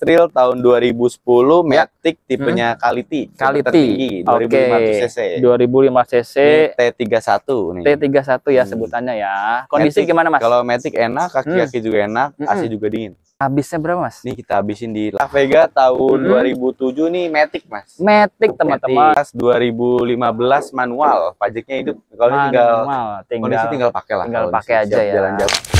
Trail tahun 2010 ya. Matic ya. tipenya hmm. Kaliti. Kaliti tertinggi 2500 cc. 2500 cc T31 nih. T31 ya hmm. sebutannya ya. Kondisi Matic, gimana Mas? Kalau Matic enak, hmm. kaki-kaki hmm. juga enak, hmm. AC juga dingin. Habisnya berapa Mas? Nih kita habisin di La Vega tahun hmm. 2007 nih Matic Mas. Matic teman-teman. 2015 manual, pajaknya hidup. Kalau tinggal, tinggal kondisi tinggal pakai lah. Tinggal pakai aja ya. Jalan -jalan.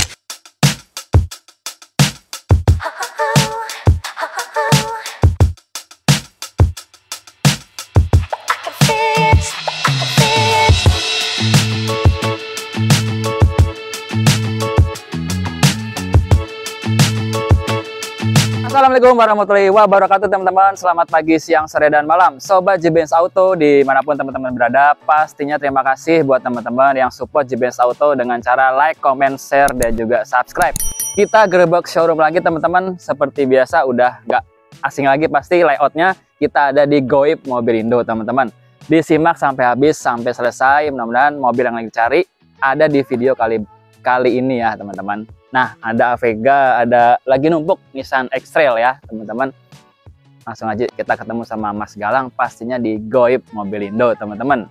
Assalamualaikum warahmatullahi wabarakatuh teman-teman Selamat pagi, siang, sore, dan malam Sobat JBS Auto dimanapun teman-teman berada Pastinya terima kasih buat teman-teman yang support JBS Auto Dengan cara like, comment, share, dan juga subscribe Kita gerebek showroom lagi teman-teman Seperti biasa udah gak asing lagi pasti layoutnya Kita ada di Goib Indo teman-teman Disimak sampai habis, sampai selesai Mudah-mudahan mobil yang lagi cari ada di video kali ini kali ini ya teman-teman. Nah ada Avega, ada lagi numpuk Nissan X-Trail ya teman-teman. Langsung aja kita ketemu sama Mas Galang pastinya di Goib Mobilindo teman-teman.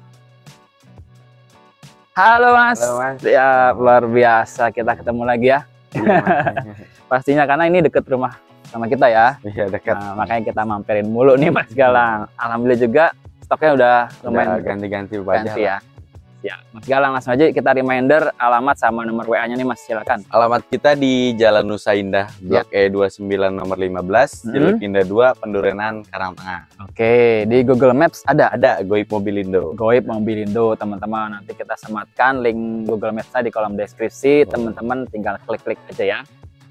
Halo mas. Halo mas. Ya luar biasa kita ketemu lagi ya. Iya, pastinya karena ini deket rumah sama kita ya. Iya dekat. Nah, makanya kita mampirin mulu nih Mas Galang. Alhamdulillah juga stoknya udah lumayan ganti-ganti banyak. -ganti, ya. Ya, Mas Galang langsung aja kita reminder alamat sama nomor WA-nya nih Mas, silakan. Alamat kita di Jalan Nusa Indah, ya. Blok ya. E E29 nomor 15, hmm. Jalur Indah 2, Pendurenan, Karang Tengah. Oke, di Google Maps ada? Ada, Goib Mobilindo. Goib Mobilindo, teman-teman. Nanti kita sematkan link Google Maps-nya di kolom deskripsi, teman-teman oh. tinggal klik-klik aja ya.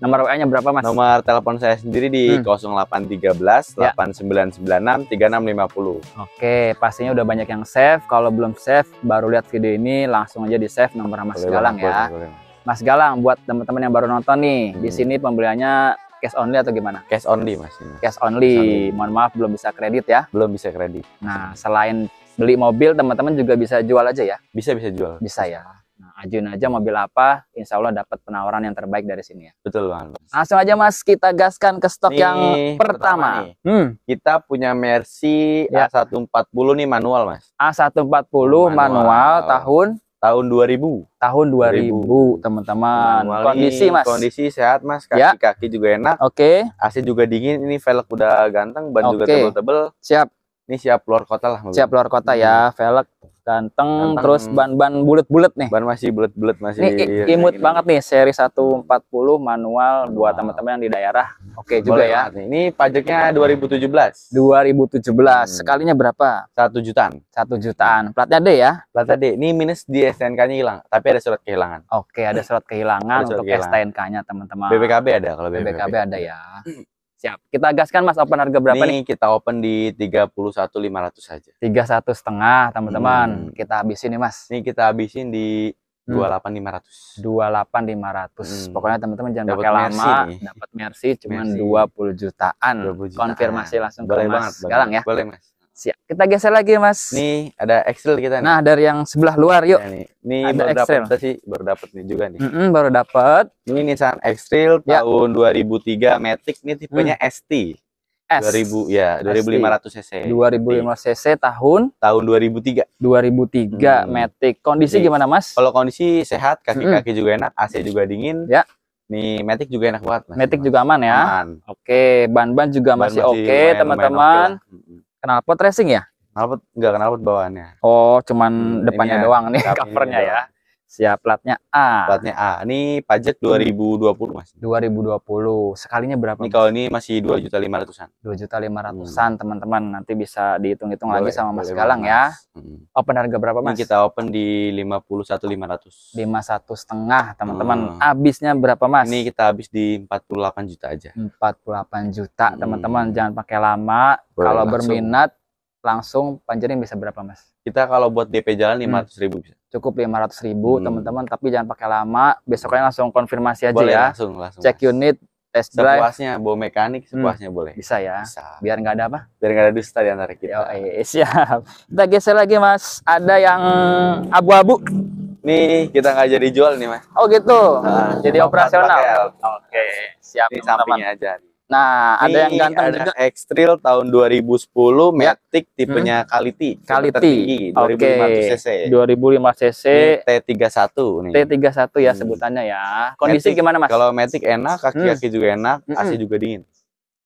Nomor WA-nya berapa, Mas? Nomor telepon saya sendiri di hmm. 0813 ya. 8996 3650. Oke, pastinya udah banyak yang save. Kalau belum save, baru lihat video ini langsung aja di save nomor Mas boleh, Galang ya. Boleh, boleh. Mas Galang buat teman-teman yang baru nonton nih, hmm. di sini pembeliannya cash only atau gimana? Cash only mas. Cash only. Cash only. Mohon maaf belum bisa kredit ya. Belum bisa kredit. Nah selain beli mobil teman-teman juga bisa jual aja ya? Bisa bisa jual. Bisa ya. Nah, ajun aja mobil apa, insya Allah dapat penawaran yang terbaik dari sini ya. Betul banget. Langsung aja mas, kita gaskan ke stok nih, yang pertama. pertama nih. hmm. Kita punya Mercy ya. A140 nih manual mas. A140 manual, manual tahun? Tahun 2000. Tahun 2000, teman-teman. Kondisi mas? Kondisi sehat mas, ya. kaki-kaki ya. juga enak. Oke. Okay. AC juga dingin, ini velg udah ganteng, ban okay. juga tebel-tebel. Siap. Ini siap luar kota lah. Siap luar kota ya, velg ganteng, terus ban-ban bulat-bulat nih. Ban masih bulat-bulat masih. Ini iya, imut ini. banget nih seri 140 manual wow. buat teman-teman yang di daerah. Oke okay juga ya. Nih. Ini pajaknya 2017. 2017. Hmm. Sekalinya berapa? Satu jutaan. Satu jutaan. Platnya D ya? Platnya D. Ini minus di STNK-nya hilang, tapi ada surat kehilangan. Oke, okay, ada surat kehilangan ada surat untuk STNK-nya teman-teman. BPKB ada kalau BPKB. BPKB ada ya. Hmm. Siap. Kita gaskan Mas open harga berapa nih? nih? kita open di 31.500 saja. 31 setengah, teman-teman. Hmm. Kita habisin nih, Mas. Nih kita habisin di hmm. dua delapan lima ratus dua delapan lima ratus hmm. Pokoknya teman-teman jangan dapet pakai lama, dapat Mercy cuma dua puluh jutaan. Konfirmasi langsung boleh ke Mas banget, Galang ya. Boleh, Mas. Siap. Kita geser lagi, Mas. Nih, ada Excel kita nih. Nah, dari yang sebelah luar, yuk. Ya, nih. Nih baru dapat kita sih, baru dapat nih juga nih. Mm -hmm, baru dapat. Ini Nissan Excel ya. tahun 2003 Matic nih tipenya hmm. ST. S. 2000 ya, 2500 cc. 2500 cc tahun tahun 2003. 2003 hmm. Matic. Kondisi Jadi, gimana, Mas? Kalau kondisi sehat, kaki-kaki hmm. juga enak, AC juga dingin. Ya. Nih, Matic juga enak banget. Mas. Matic juga aman ya. Aman. Oke, ban-ban juga ban -ban masih oke, okay, teman-teman. Okay knalpot racing ya? Knalpot enggak knalpot bawaannya. Oh, cuman hmm, depannya ya, doang nih covernya ya. Siap, platnya A. Platnya A. Ini pajak 2020, Mas. 2020. Sekalinya berapa? Ini kalau ini masih 2 juta 500-an. 2 juta 500-an, hmm. teman-teman. Nanti bisa dihitung-hitung lagi sama Mas Galang ya. Hmm. Open harga berapa, Mas? Ini kita open di 51.500. 51 setengah, teman-teman. Hmm. berapa, Mas? Ini kita habis di 48 juta aja. 48 juta, hmm. teman-teman. Hmm. Jangan pakai lama. Boleh kalau langsung. berminat langsung panjarin bisa berapa, Mas? Kita kalau buat DP jalan 500 hmm. ribu bisa cukup 500 ribu hmm. teman-teman tapi jangan pakai lama besoknya langsung konfirmasi aja boleh, ya langsung, langsung. cek unit test drive sepuasnya bawa mekanik hmm. sepuasnya hmm. boleh bisa ya bisa. biar nggak ada apa biar nggak ada dusta di antara kita Yo, eh, siap kita geser lagi mas ada yang abu-abu nih kita nggak jadi jual nih mas oh gitu nah, jadi operasional oke okay. siap ini sampingnya aja Nah, ada yang ganteng ada juga. Xtrail tahun 2010 Matic ya. tipenya hmm. Kaliti. Kaliti. Oke. Okay. 2500 cc. 2500 cc. T31 nih. T31 ya hmm. sebutannya ya. Kondisi Matic, gimana Mas? Kalau Matic enak, kaki-kaki hmm. juga enak, hmm. AC juga dingin.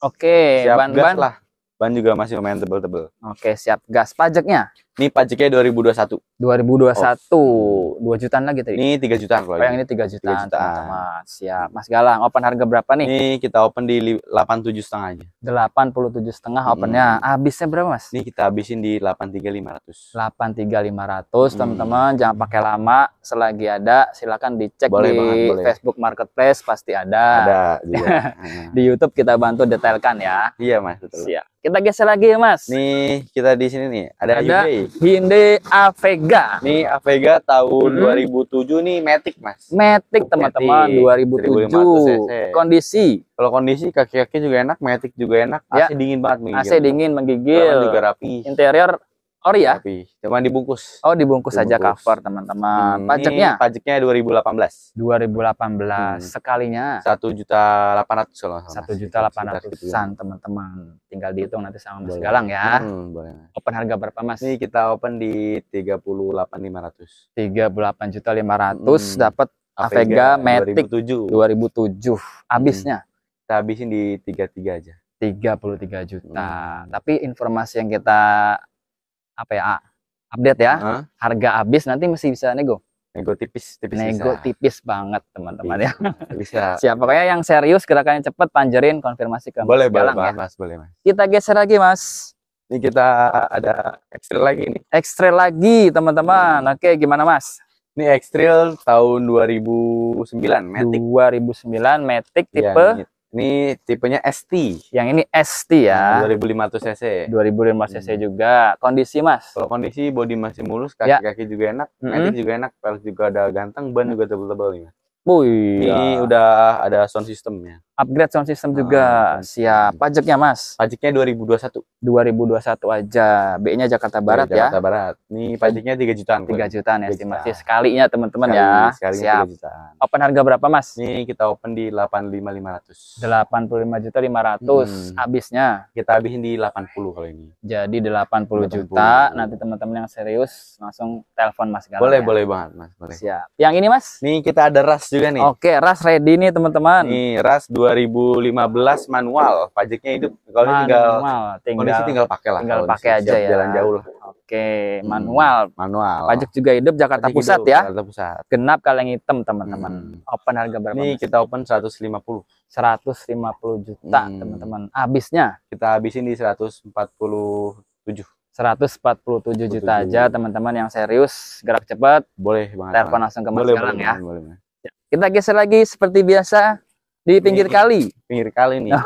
Oke, okay. ban-ban lah. Ban juga masih lumayan tebel-tebel. Oke, okay, siap gas pajaknya. Ini pajaknya 2021. 2021. Oh. 2 jutaan lagi tadi. Ini 3 jutaan oh, kalau. Oh, yang ini 3 jutaan, 3 jutaan. teman-teman. Siap. Mas Galang, open harga berapa nih? Ini kita open di 87 setengah aja. 87 setengah hmm. opennya. Habisnya berapa, Mas? Ini kita habisin di 83500. 83500, hmm. teman-teman. Jangan pakai lama. Selagi ada silakan dicek boleh di banget, boleh. Facebook Marketplace pasti ada. Ada juga. di YouTube kita bantu detailkan ya. Iya, Mas, betul. Siap. Kita geser lagi ya, Mas. Nih, kita di sini nih. Ada, ada. Hyundai. Hyundai Avega. Nih Avega tahun hmm. 2007 nih Matic Mas. Matic teman-teman 2007. Kondisi. Kalau kondisi kaki-kaki juga enak, Matic juga enak. Ya. AC ya. dingin banget menggigil. AC dingin menggigil. juga rapi. Interior ori oh, ya? Tapi cuma dibungkus. Oh, dibungkus, dibungkus. saja cover, teman-teman. Hmm, pajaknya? Pajaknya 2018. 2018. Hmm. Sekalinya? Satu juta delapan ratus loh Satu juta delapan ratusan, teman-teman. Tinggal dihitung nanti sama Mas Galang ya. Hmm, boleh. Open harga berapa, Mas? Ini kita open di tiga Tiga puluh delapan lima ratus. puluh delapan juta lima ratus hmm. dapat Avega, Avega Matic 2007. 2007. Habisnya? Hmm. Kita habisin di tiga tiga aja. Tiga puluh tiga juta. Hmm. Tapi informasi yang kita apa ya update ya huh? harga habis nanti masih bisa nego nego tipis tipis nego bisa. tipis banget teman-teman ya bisa siapa kayak yang serius gerakannya cepat panjerin konfirmasi ke boleh boleh ya. mas boleh mas kita geser lagi mas ini kita ada ekstril lagi nih ekstril lagi teman-teman hmm. oke gimana mas ini ekstril tahun 2009 matic 2009 metik, tipe ya, ini tipenya ST. Yang ini ST ya. 2500 cc. 2500 cc hmm. juga. Kondisi Mas. Kalau kondisi body masih mulus, ya. kaki-kaki juga enak, metik mm juga enak, pelas juga ada ganteng, ban juga tebel-tebel nih, Wih, ini ya. udah ada sound systemnya. Upgrade sound system ah, juga. Ah, Siap. Pajaknya, Mas? Pajaknya 2021. 2021 aja. b nya Jakarta Barat ya. Jakarta Barat. Ini pajaknya 3 jutaan. 3 jutaan, ya estimasi juta. sekalinya teman-teman Sekali, ya. Sekalinya Siap. 3 jutaan. Open harga berapa, Mas? Ini kita open di 85.500. 85 juta 500 hmm. habisnya. Kita habisin di 80 kalau ini. Jadi 80, 80 juta. 80. Nanti teman-teman yang serius langsung telepon Mas Galang. Boleh, ya. boleh banget, Mas. Boleh. Siap. Yang ini, Mas? Nih kita ada ras juga nih. Oke, ras ready nih teman-teman. Nih, ras 2015 manual, pajaknya hidup. Kalau ini tinggal, tinggal kondisi tinggal pakai lah. Tinggal pakai aja ya. Jalan jauh lah. Oke, hmm, manual. Hmm, manual. Pajak juga hidup Jakarta Pajak Pusat hidup, ya. Jakarta Pusat. Genap kaleng hitam teman-teman. Hmm. Open harga berapa? Nih kita open 150. 150 juta teman hmm. teman-teman. Habisnya kita habisin di 147. 147 juta aja teman-teman yang serius gerak cepat boleh banget telepon langsung ke mas boleh, sekarang boleh, ya boleh, boleh. Kita geser lagi seperti biasa di pinggir ini, kali. Pinggir kali nih.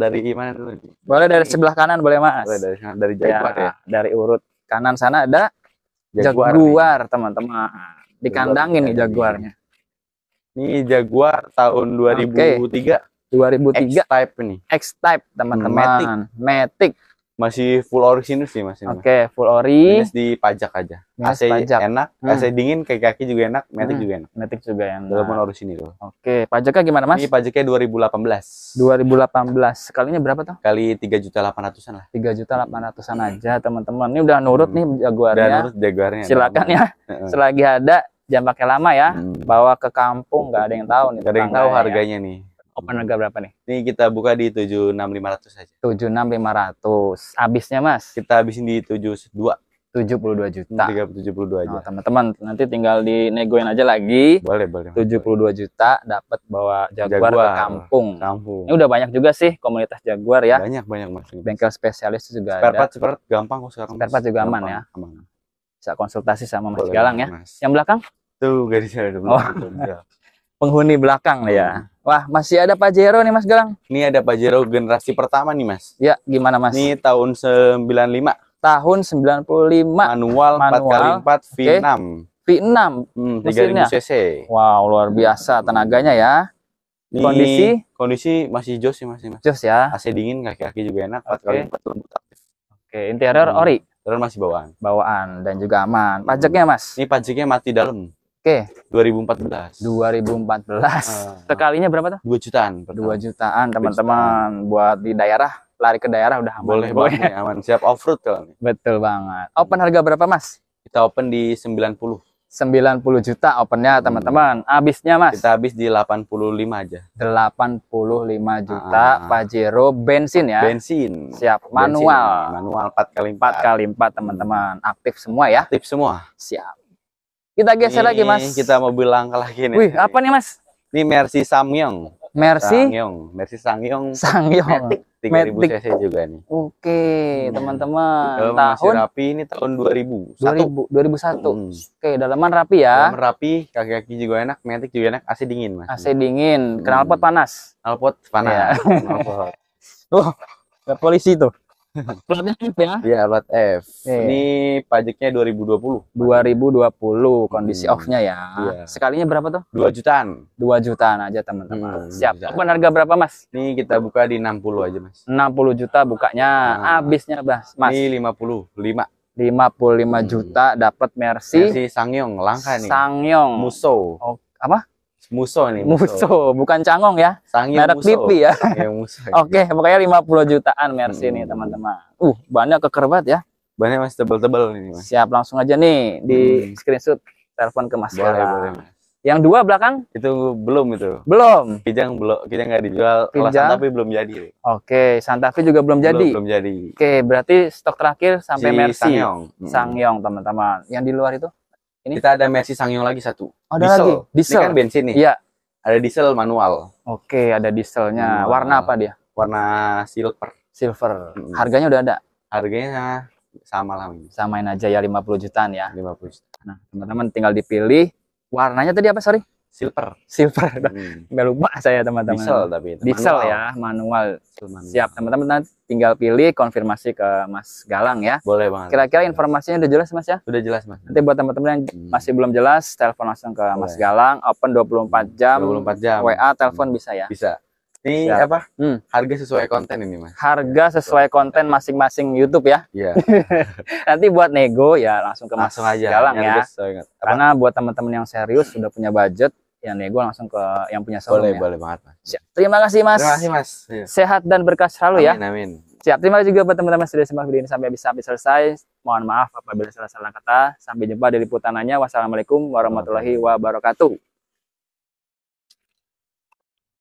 dari mana dulu? Boleh dari sebelah kanan boleh Mas. Boleh dari dari Jaguar ya. ya. Dari urut kanan sana ada Jaguar, jaguar teman-teman. Dikandangin jaguar, nih jaguarnya. Ini Jaguar tahun 2003. Okay. 2003. X-Type nih. X-Type teman-teman. Matic. Matic. Masih full ori orisinus sih mas. Oke, okay, full ori. Minus di pajak aja. Minus AC pajak. enak, hmm. AC dingin, kayak kaki juga enak, metik hmm. juga enak. Metik juga yang. Dalam pun ori itu. Oke, okay. pajaknya gimana mas? Ini pajaknya dua Dua ribu ribu delapan belas. delapan belas, Sekalinya berapa tuh? Kali tiga juta delapan ratusan lah. Tiga juta delapan ratusan hmm. aja teman-teman. Ini udah nurut hmm. nih jaguarnya. Udah nurut jaguarnya. Silakan ya. Selagi ada jangan pakai lama ya. Hmm. Bawa ke kampung nggak ada yang tahu nih. Gak ada yang tahu ya. harganya ya. nih open harga berapa nih? Ini kita buka di 76500 lima 76500. Habisnya Mas? Kita habisin di 72. 72 juta. 372 aja. Nah, teman-teman nanti tinggal dinegoin aja lagi. Boleh, boleh. 72 boleh. juta dapat bawa Jaguar, Jaguar ke kampung. Kampung. Ini udah banyak juga sih komunitas Jaguar ya. Banyak, banyak Mas. Bengkel spesialis juga spare part, Spare gampang kok sekarang. Spare part juga gampang, aman ya. Aman. Bisa konsultasi sama Mas boleh, Galang ya. Mas. Yang belakang? Tuh gadisnya ada. Oh penghuni belakang ya. Wah, masih ada Pajero nih Mas Galang. Ini ada Pajero generasi pertama nih Mas. Ya, gimana Mas? Ini tahun 95. Tahun 95. Manual, Manual. 4x4 V6. Okay. V6 hmm, 3000 cc. Wow, luar biasa tenaganya ya. Ini kondisi kondisi masih jos sih masih Mas. Jos ya. AC dingin, kaki-kaki juga enak, 4x4 okay. lembut aktif. Oke, okay, interior hmm. ori. Interior masih bawaan. Bawaan dan juga aman. Pajaknya Mas? Ini pajaknya mati dalam. Oke. Okay. 2014. 2014. Uh, Sekalinya berapa tuh? 2 jutaan. Pertama. 2 jutaan, teman-teman. Buat di daerah, lari ke daerah udah aman. Boleh banget, ya. aman. Siap off-road kalau nih. Betul banget. Open harga berapa, Mas? Kita open di 90. 90 juta opennya, hmm. teman-teman. Habisnya, -teman. Mas? Kita habis di 85 aja. 85 juta ah. Pajero bensin ya. Bensin. Siap, manual. Bensin. Manual 4 kali 4 4 kali 4 teman-teman. Aktif semua ya? Aktif semua. Siap. Kita geser ini, lagi, Mas. Kita mau bilang lagi nih. Wih, apa nih, Mas? Ini Mercy Samyong. Mercy Samyong. Mercy Samyong. Samyong. Matic 3000 cc juga nih. Oke, hmm. teman-teman. tahun rapi ini tahun 2000. 2000 2001. Hmm. Oke, dalaman rapi ya. Dalaman rapi, kaki-kaki juga enak, Matic juga enak, AC dingin, Mas. AC dingin, knalpot hmm. panas. Knalpot panas. Ya. knalpot. polisi tuh. Platnya F ya? Iya, plat F. E. Ini pajaknya 2020. 2020 hmm. kondisi hmm. off-nya ya. Yeah. Sekalinya berapa tuh? 2 jutaan. 2 jutaan aja, teman-teman. Hmm, Siap. Jutaan. Open harga berapa, Mas? Ini kita buka di 60 aja, Mas. 60 juta bukanya. Nah. Habisnya, Mas. Mas. Ini 55. 5. 55 hmm. juta dapat Mercy. Mercy Sangyong langka nih. Sangyong. Muso. Oh, apa? Muso nih. Muso, bukan cangong ya. Sangyu merek muso. pipi ya. Oke, okay, iya. Oke, pokoknya 50 jutaan Mercy hmm. nih teman-teman. Uh, banyak kekerbat ya. Banyak mas tebel-tebel nih, Mas. Siap, langsung aja nih di hmm. screenshot telepon ke Mas Boleh, boleh, Mas. Yang dua belakang? Itu belum itu. Belum. Kijang belum, kijang nggak dijual. Kijang. Santa Fe belum jadi. Oke, Santa Fe juga belum, jadi. Belum jadi. Oke, berarti stok terakhir sampai si Mercy. Sangyong. Hmm. Sangyong teman-teman. Yang di luar itu? Ini kita ada Mercy Sangyo lagi satu. Oh, ada diesel. lagi. Diesel. Ini kan bensin nih. Iya. Ada diesel manual. Oke, ada dieselnya. Manual. Hmm. Warna apa dia? Warna silver. Silver. Hmm. Harganya udah ada? Harganya sama lah. Samain aja ya 50 jutaan ya. 50 juta. Nah, teman-teman tinggal dipilih. Warnanya tadi apa, sorry? silver silver hmm. nggak lupa saya teman-teman diesel tapi itu. diesel manual. ya manual, manual. siap teman-teman tinggal pilih konfirmasi ke Mas Galang ya boleh banget kira-kira informasinya udah jelas Mas ya sudah jelas Mas nanti buat teman-teman yang hmm. masih belum jelas telepon langsung ke boleh. Mas Galang open 24 hmm, jam 24 jam WA telepon hmm. bisa ya bisa ini siap. apa hmm. harga sesuai konten ini Mas harga iya. sesuai konten masing-masing YouTube ya iya yeah. nanti buat nego ya langsung ke Mas langsung aja, Galang ya, ya. karena buat teman-teman yang serius sudah punya budget ya nih gue langsung ke yang punya salon boleh ya. boleh banget mas siap. terima kasih mas terima kasih mas iya. sehat dan berkah selalu ya amin siap terima kasih juga buat teman-teman sudah simak video ini sampai bisa sampai selesai mohon maaf apabila salah salah kata sampai jumpa di liputanannya wassalamualaikum warahmatullahi wabarakatuh